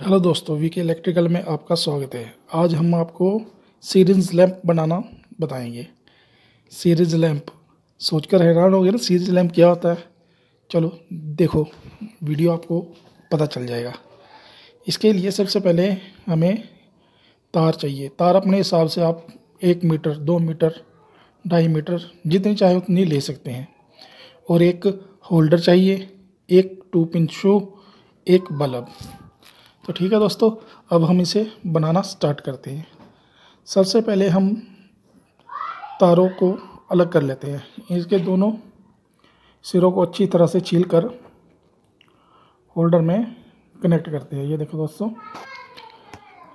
hello दोस्तों we के electrical में आपका स्वागत है आज हम आपको सीरीज लैंप बनाना बताएंगे सीरीज लैंप सोचकर हैरान हो गए ना सीरीज लैंप क्या होता है चलो देखो वीडियो आपको पता चल जाएगा इसके लिए सबसे पहले हमें तार चाहिए तार अपने हिसाब से आप एक मीटर दो मीटर ढाई मीटर जितनी चाहे उतनी ले सकते हैं और एक होल्डर चाहिए एक टू पिन शू एक बल्ब तो ठीक है दोस्तों अब हम इसे बनाना स्टार्ट करते हैं सबसे पहले हम तारों को अलग कर लेते हैं इसके दोनों सिरों को अच्छी तरह से छील कर होल्डर में कनेक्ट करते हैं ये देखो दोस्तों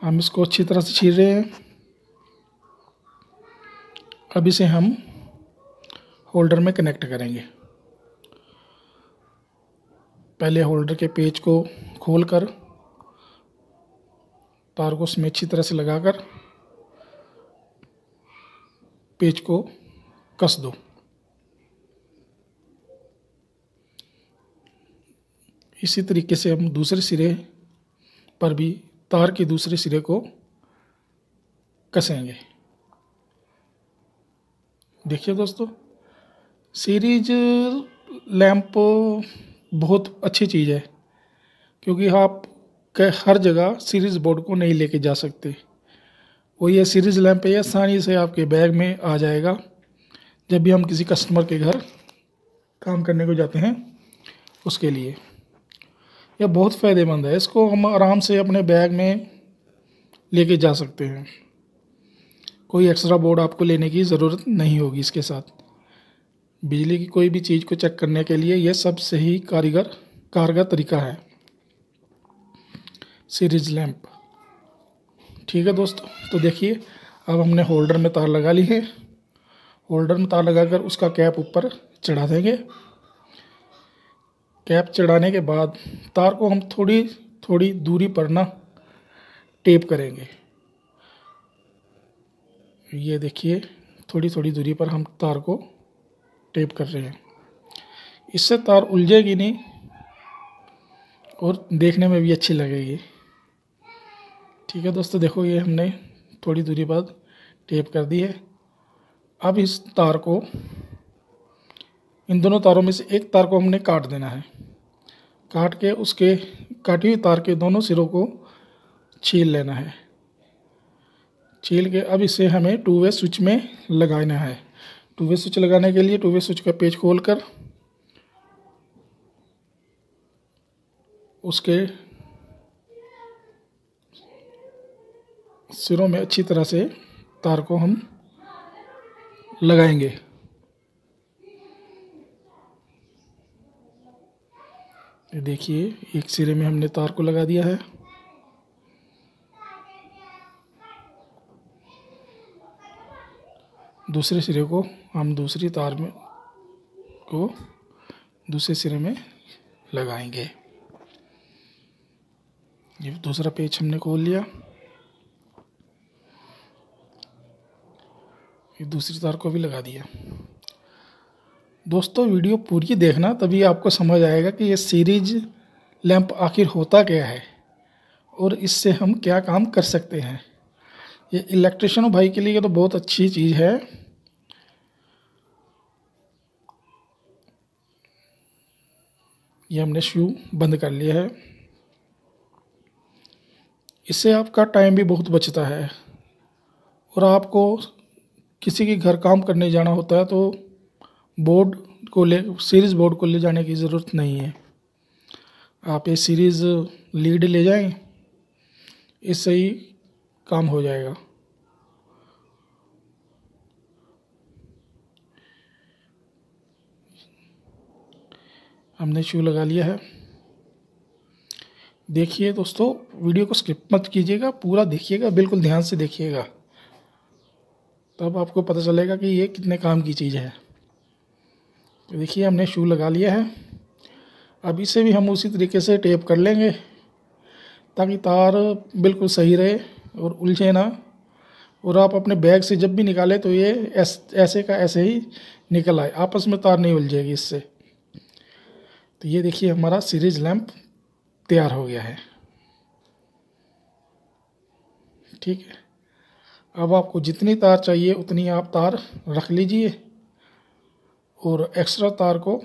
हम इसको अच्छी तरह से छील रहे हैं अब इसे हम होल्डर में कनेक्ट करेंगे पहले होल्डर के पेज को खोलकर तार को उसमें अच्छी तरह से लगाकर पेज को कस दो इसी तरीके से हम दूसरे सिरे पर भी तार के दूसरे सिरे को कसेंगे देखिए दोस्तों सीरीज लैंप बहुत अच्छी चीज़ है क्योंकि आप के हर जगह सीरीज़ बोर्ड को नहीं लेके जा सकते वो ये सीरीज़ लैंप है आसानी से आपके बैग में आ जाएगा जब भी हम किसी कस्टमर के घर काम करने को जाते हैं उसके लिए यह बहुत फ़ायदेमंद है इसको हम आराम से अपने बैग में लेके जा सकते हैं कोई एक्स्ट्रा बोर्ड आपको लेने की ज़रूरत नहीं होगी इसके साथ बिजली की कोई भी चीज़ को चेक करने के लिए यह सबसे ही कारीगर कारगर तरीका है सीरीज लैंप ठीक है दोस्तों तो देखिए अब हमने होल्डर में तार लगा ली है होल्डर में तार लगाकर उसका कैप ऊपर चढ़ा देंगे कैप चढ़ाने के बाद तार को हम थोड़ी थोड़ी दूरी पर ना टेप करेंगे ये देखिए थोड़ी थोड़ी दूरी पर हम तार को टेप कर रहे हैं इससे तार उलझेगी नहीं और देखने में भी अच्छी लगेगी ठीक है दोस्तों देखो ये हमने थोड़ी दूरी बाद टेप कर दी है अब इस तार को इन दोनों तारों में से एक तार को हमने काट देना है काट के उसके काटी हुई तार के दोनों सिरों को छील लेना है छील के अब इसे हमें टू वे स्विच में लगाना है टू वे स्विच लगाने के लिए टू वे स्विच का पेज खोलकर उसके सिरों में अच्छी तरह से तार को हम लगाएंगे देखिए एक सिरे में हमने तार को लगा दिया है दूसरे सिरे को हम दूसरी तार में को दूसरे सिरे में लगाएंगे ये दूसरा पेज हमने खोल लिया ये दूसरी तार को भी लगा दिया दोस्तों वीडियो पूरी देखना तभी आपको समझ आएगा कि ये सीरीज लैंप आखिर होता क्या है और इससे हम क्या काम कर सकते हैं ये इलेक्ट्रिशियन भाई के लिए तो बहुत अच्छी चीज़ है ये हमने शू बंद कर लिया है इससे आपका टाइम भी बहुत बचता है और आपको किसी के घर काम करने जाना होता है तो बोर्ड को ले सीरीज़ बोर्ड को ले जाने की ज़रूरत नहीं है आप ये सीरीज़ लीड ले जाएं इससे ही काम हो जाएगा हमने शू लगा लिया है देखिए दोस्तों वीडियो को स्किप मत कीजिएगा पूरा देखिएगा बिल्कुल ध्यान से देखिएगा तब आपको पता चलेगा कि ये कितने काम की चीज़ है तो देखिए हमने शू लगा लिया है अब इसे भी हम उसी तरीके से टेप कर लेंगे ताकि तार बिल्कुल सही रहे और उलझे ना और आप अपने बैग से जब भी निकालें तो ये ऐस, ऐसे का ऐसे ही निकल आए आपस में तार नहीं उलझेगी इससे तो ये देखिए हमारा सीरीज लैंप तैयार हो गया है ठीक है अब आपको जितनी तार चाहिए उतनी आप तार रख लीजिए और एक्स्ट्रा तार को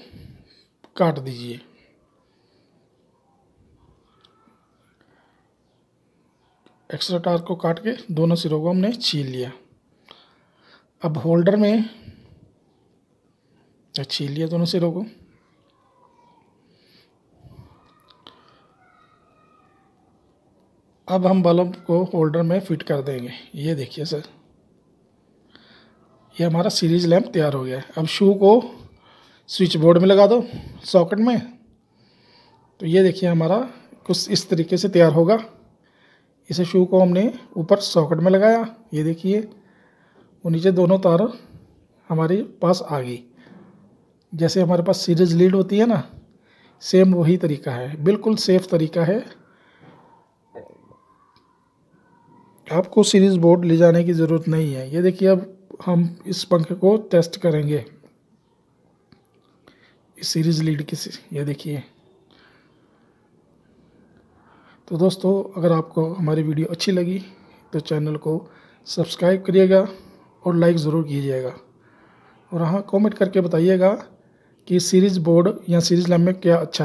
काट दीजिए एक्स्ट्रा तार को काट के दोनों सिरों को हमने छील लिया अब होल्डर में छील लिया दोनों सिरों को अब हम बल्ब को होल्डर में फिट कर देंगे ये देखिए सर ये हमारा सीरीज लैम्प तैयार हो गया है अब शू को स्विच बोर्ड में लगा दो सॉकेट में तो ये देखिए हमारा कुछ इस तरीके से तैयार होगा इसे शू को हमने ऊपर सॉकेट में लगाया ये देखिए और नीचे दोनों तार हमारे पास आ गई जैसे हमारे पास सीरीज लीड होती है ना सेम वही तरीका है बिल्कुल सेफ तरीका है आपको सीरीज़ बोर्ड ले जाने की ज़रूरत नहीं है ये देखिए अब हम इस पंखे को टेस्ट करेंगे इस सीरीज़ लीड की ये देखिए तो दोस्तों अगर आपको हमारी वीडियो अच्छी लगी तो चैनल को सब्सक्राइब करिएगा और लाइक ज़रूर कीजिएगा और हाँ कमेंट करके बताइएगा कि सीरीज़ बोर्ड या सीरीज़ लैब में क्या अच्छा है